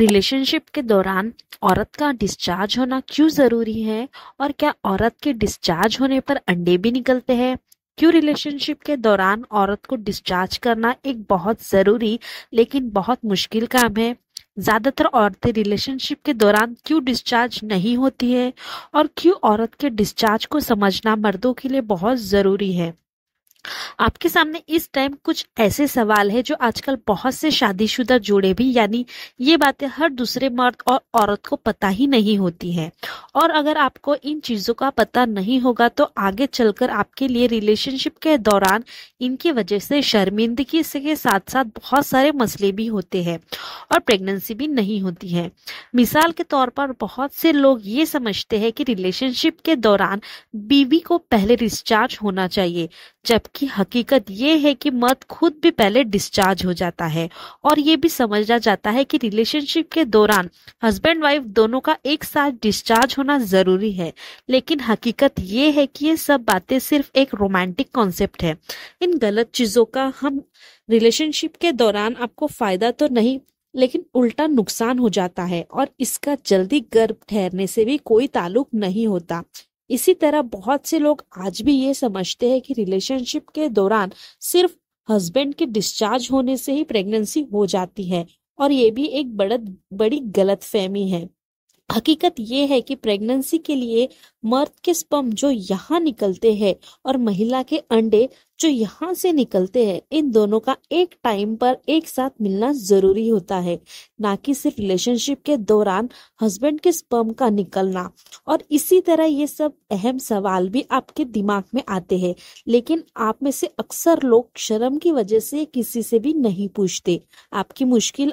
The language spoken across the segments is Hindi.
रिलेशनशिप के दौरान औरत का डिस्चार्ज होना क्यों ज़रूरी है और क्या औरत के डिस्चार्ज होने पर अंडे भी निकलते हैं क्यों रिलेशनशिप के दौरान औरत को डिस्चार्ज करना एक बहुत ज़रूरी लेकिन बहुत मुश्किल काम है ज़्यादातर औरतें रिलेशनशिप के दौरान क्यों डिस्चार्ज नहीं होती है और क्यों औरत के डिस्चार्ज को समझना मर्दों के लिए बहुत ज़रूरी है आपके सामने इस टाइम कुछ ऐसे सवाल है जो आजकल बहुत से शादीशुदा जोड़े भी यानी ये बातें हर दूसरे मर्द और औरत को पता ही नहीं होती है और अगर आपको इन चीज़ों का पता नहीं होगा तो आगे चलकर आपके लिए रिलेशनशिप के दौरान इनकी वजह से शर्मिंदगी के साथ साथ बहुत सारे मसले भी होते हैं और प्रेगनेंसी भी नहीं होती है मिसाल के तौर पर बहुत से लोग ये समझते हैं कि रिलेशनशिप के दौरान बीवी को पहले डिस्चार्ज होना चाहिए जबकि हकीकत ये है कि मर्द खुद भी पहले डिस्चार्ज हो जाता है और ये भी समझा जाता है कि रिलेशनशिप के दौरान हस्बैंड वाइफ दोनों का एक साथ डिस्चार्ज होना जरूरी है लेकिन हकीकत ये है कि ये सब बातें सिर्फ एक रोमांटिक कॉन्सेप्ट है इन गलत चीज़ों का हम रिलेशनशिप के दौरान आपको फायदा तो नहीं लेकिन उल्टा नुकसान हो जाता है और इसका जल्दी गर्भ ठहरने से भी कोई ताल्लुक नहीं होता इसी तरह बहुत से लोग आज भी ये समझते हैं कि रिलेशनशिप के दौरान सिर्फ हस्बैंड के डिस्चार्ज होने से ही प्रेगनेंसी हो जाती है और ये भी एक बड़ बड़ी गलत फहमी है हकीकत ये है कि प्रेगनेंसी के लिए मर्द के स्पम जो यहाँ निकलते हैं और महिला के अंडे जो यहाँ से निकलते हैं इन दोनों का एक टाइम पर एक साथ मिलना जरूरी होता है ना कि सिर्फ रिलेशनशिप के दौरान हस्बैंड के स्पम का निकलना और इसी तरह ये सब अहम सवाल भी आपके दिमाग में आते हैं लेकिन आप में से अक्सर लोग शर्म की वजह से किसी से भी नहीं पूछते आपकी मुश्किल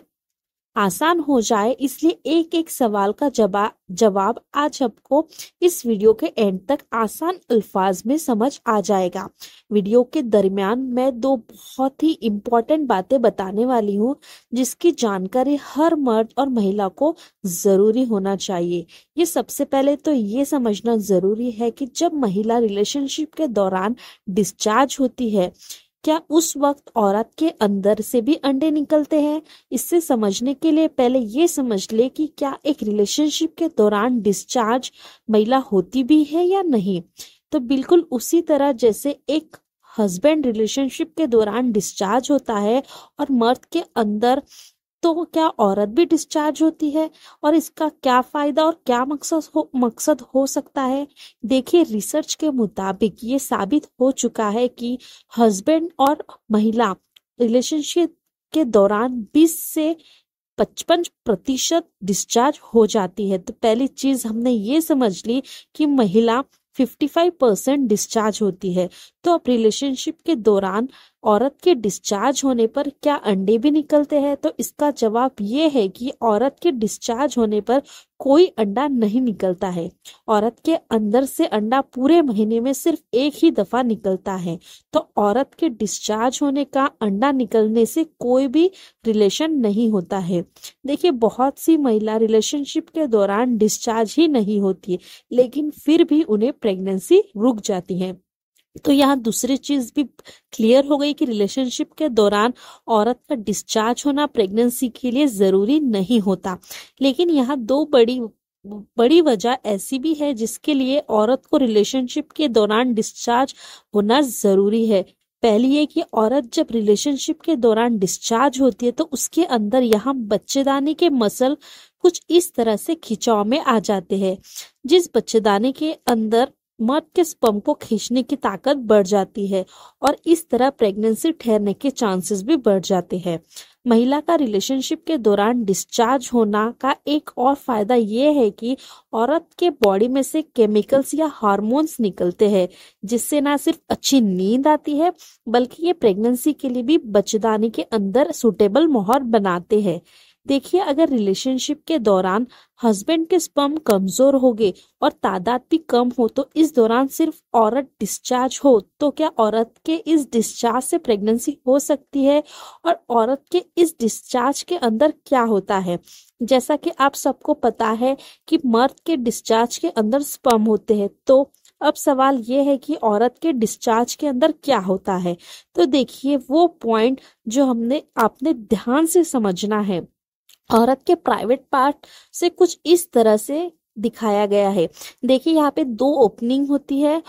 आसान हो जाए इसलिए एक एक सवाल का जवाब जवाब आज आपको इस वीडियो के एंड तक आसान अल्फाज में समझ आ जाएगा वीडियो के दरमियान मैं दो बहुत ही इम्पोर्टेंट बातें बताने वाली हूँ जिसकी जानकारी हर मर्द और महिला को जरूरी होना चाहिए ये सबसे पहले तो ये समझना जरूरी है कि जब महिला रिलेशनशिप के दौरान डिस्चार्ज होती है क्या उस वक्त औरत के अंदर से भी अंडे निकलते हैं इससे समझने के लिए पहले ये समझ ले कि क्या एक रिलेशनशिप के दौरान डिस्चार्ज महिला होती भी है या नहीं तो बिल्कुल उसी तरह जैसे एक हस्बैंड रिलेशनशिप के दौरान डिस्चार्ज होता है और मर्द के अंदर तो क्या औरत भी डिस्चार्ज होती है और इसका क्या फायदा और क्या मकसद हो मकसद हो सकता है देखिए रिसर्च के मुताबिक ये साबित हो चुका है कि हस्बैंड और महिला रिलेशनशिप के दौरान 20 से पचपन प्रतिशत डिस्चार्ज हो जाती है तो पहली चीज हमने ये समझ ली कि महिला 55 परसेंट डिस्चार्ज होती है तो अब रिलेशनशिप के दौरान औरत के डिस्चार्ज होने पर क्या अंडे भी निकलते हैं तो इसका जवाब ये है कि औरत के डिस्चार्ज होने पर कोई अंडा नहीं निकलता है औरत के अंदर से अंडा पूरे महीने में सिर्फ एक ही दफा निकलता है तो औरत के डिस्चार्ज होने का अंडा निकलने से कोई भी रिलेशन नहीं होता है देखिए बहुत सी महिला रिलेशनशिप के दौरान डिस्चार्ज ही नहीं होती लेकिन फिर भी उन्हें प्रेगनेंसी रुक जाती है तो यहाँ दूसरी चीज भी क्लियर हो गई कि रिलेशनशिप के दौरान औरत का डिस्चार्ज होना प्रेगनेंसी के लिए जरूरी नहीं होता लेकिन यहाँ दो बड़ी बड़ी वजह ऐसी भी है जिसके लिए औरत को रिलेशनशिप के दौरान डिस्चार्ज होना जरूरी है पहली है कि औरत जब रिलेशनशिप के दौरान डिस्चार्ज होती है तो उसके अंदर यहाँ बच्चेदानी के मसल कुछ इस तरह से खिंचाव में आ जाते हैं जिस बच्चेदानी के अंदर मर्द के स्पम को खींचने की ताकत बढ़ जाती है और इस तरह प्रेगनेंसी ठहरने के चांसेस भी बढ़ जाते हैं महिला का रिलेशनशिप के दौरान डिस्चार्ज होना का एक और फायदा ये है कि औरत के बॉडी में से केमिकल्स या हार्मोन्स निकलते हैं जिससे ना सिर्फ अच्छी नींद आती है बल्कि ये प्रेगनेंसी के लिए भी बचदानी के अंदर सुटेबल मोहर बनाते हैं देखिए अगर रिलेशनशिप के दौरान हस्बैंड के स्पर्म कमजोर हो गए और तादाद भी कम हो तो इस दौरान सिर्फ औरत डिस्चार्ज हो तो क्या औरत के इस डिस्चार्ज से प्रेगनेंसी हो सकती है और औरत के इस डिस्चार्ज के अंदर क्या होता है जैसा कि आप सबको पता है कि मर्द के डिस्चार्ज के अंदर स्पर्म होते हैं तो अब सवाल ये है कि औरत के डिस्चार्ज के अंदर क्या होता है तो देखिए वो पॉइंट जो हमने आपने ध्यान से समझना है औरत के प्राइवेट पार्ट से कुछ इस तरह से दिखाया गया है देखिए यहाँ पे दो ओपनिंग होती है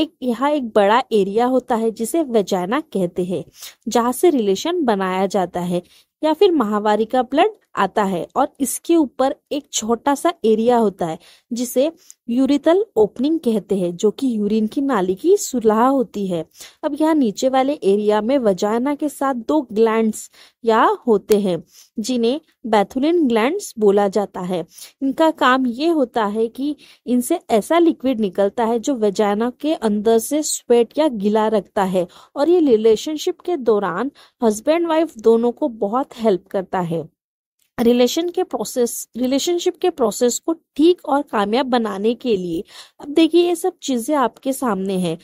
एक यहाँ एक बड़ा एरिया होता है जिसे वेजाइना कहते हैं जहाँ से रिलेशन बनाया जाता है या फिर महावारी का ब्लड आता है और इसके ऊपर एक छोटा सा एरिया होता है जिसे यूरिथल ओपनिंग कहते हैं जो कि यूरिन की नाली की सुलह होती है अब यहाँ नीचे वाले एरिया में वजाना के साथ दो ग्लैंड्स या होते हैं जिन्हें बैथुलिन ग्लैंड्स बोला जाता है इनका काम ये होता है कि इनसे ऐसा लिक्विड निकलता है जो वजाना के अंदर से स्वेट या गीला रखता है और ये रिलेशनशिप के दौरान हस्बैंड वाइफ दोनों को बहुत हेल्प करता है रिलेशन के प्रोसेस रिलेशनशिप के प्रोसेस को ठीक और कामयाब बनाने के लिए अब देखिए ये सब चीज़ें आपके सामने हैं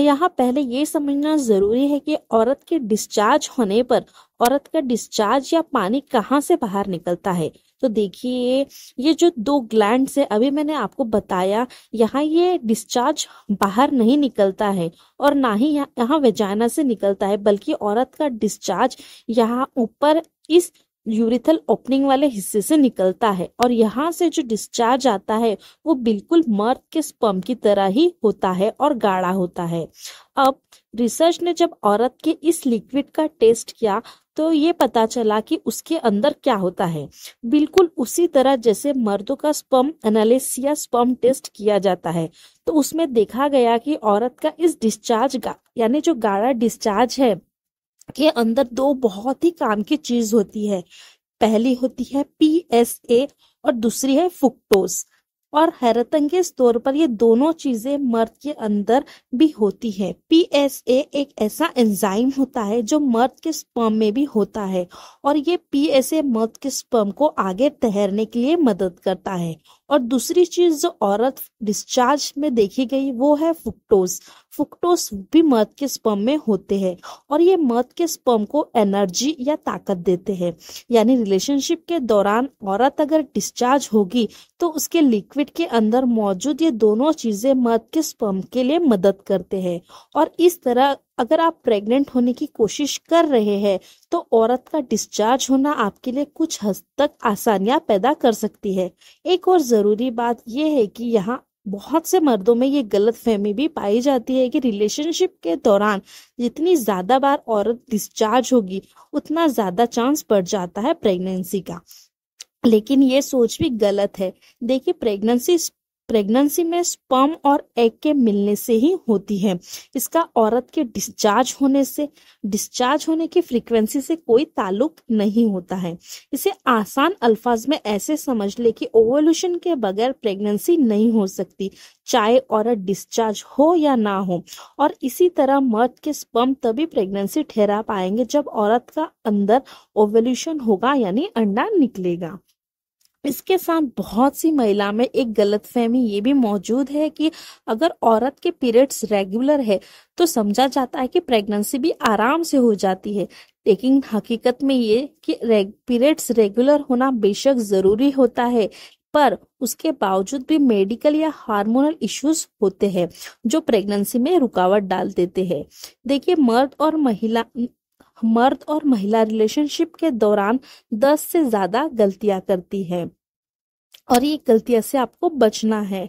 यहाँ पहले ये समझना ज़रूरी है कि औरत के डिस्चार्ज होने पर औरत का डिस्चार्ज या पानी कहाँ से बाहर निकलता है तो देखिए ये जो दो ग्लैंड है अभी मैंने आपको बताया यहाँ ये डिस्चार्ज बाहर नहीं निकलता है और ना ही यहाँ वेजाना से निकलता है बल्कि औरत का डिस्चार्ज यहाँ ऊपर इस यूरिथल ओपनिंग वाले हिस्से से निकलता है और यहाँ से जो डिस्चार्ज आता है वो बिल्कुल मर्द के स्पम की तरह ही होता है और गाढ़ा होता है अब रिसर्च ने जब औरत के इस लिक्विड का टेस्ट किया तो ये पता चला कि उसके अंदर क्या होता है बिल्कुल उसी तरह जैसे मर्दों का स्पम एनालिस स्पम टेस्ट किया जाता है तो उसमें देखा गया कि औरत का इस डिस्चार्ज का यानी जो गाढ़ा डिस्चार्ज है के अंदर दो बहुत ही काम की चीज होती है पहली होती है पी एस ए और दूसरी है फुक्टोस और हैरतंगेज तौर पर ये दोनों चीजें मर्द के अंदर भी होती है पी एस ए एक ऐसा एंजाइम होता है जो मर्द के स्पर्म में भी होता है और ये पी एस ए मर्द के स्पर्म को आगे तैरने के लिए मदद करता है और दूसरी चीज जो औरत डिस्चार्ज में देखी गई वो है फुक्टोस फुक्टोस भी मर्द के स्पर्म में होते हैं और ये मर्द के स्पर्म को एनर्जी या ताकत देते हैं यानी रिलेशनशिप के दौरान औरत अगर डिस्चार्ज होगी तो उसके लिक्विड के अंदर मौजूद ये दोनों चीजें मर्द के स्पर्म के लिए मदद करते हैं और इस तरह अगर आप प्रेग्नेंट होने की कोशिश कर रहे हैं तो औरत का डिस्चार्ज होना आपके लिए कुछ हद तक आसानियां पैदा कर सकती है एक और ज़रूरी बात यह है कि यहाँ बहुत से मर्दों में ये गलत फहमी भी पाई जाती है कि रिलेशनशिप के दौरान जितनी ज़्यादा बार औरत डिस्चार्ज होगी उतना ज़्यादा चांस बढ़ जाता है प्रेगनेंसी का लेकिन ये सोच भी गलत है देखिए प्रेगनेंसी प्रेगनेंसी में स्पर्म और एग के मिलने से ही होती है इसका औरत के डिस्चार्ज होने से डिस्चार्ज होने की फ्रीक्वेंसी से कोई ताल्लुक नहीं होता है इसे आसान अल्फाज में ऐसे समझ ले कि ओवोल्यूशन के बगैर प्रेगनेंसी नहीं हो सकती चाहे औरत डिस्चार्ज हो या ना हो और इसी तरह मर्द के स्पर्म तभी प्रेगनेंसी ठहरा पाएंगे जब औरत का अंदर ओवोल्यूशन होगा यानी अंडा निकलेगा इसके साथ बहुत सी महिला में एक गलतफहमी ये भी मौजूद है कि अगर औरत के पीरियड्स रेगुलर है तो समझा जाता है कि प्रेगनेंसी भी आराम से हो जाती है लेकिन हकीकत में ये कि पीरियड्स रेगुलर होना बेशक जरूरी होता है पर उसके बावजूद भी मेडिकल या हार्मोनल इश्यूज होते हैं जो प्रेगनेंसी में रुकावट डाल देते हैं देखिए मर्द और महिला मर्द और महिला रिलेशनशिप के दौरान दस से ज्यादा गलतियां करती है और ये गलतियां से आपको बचना है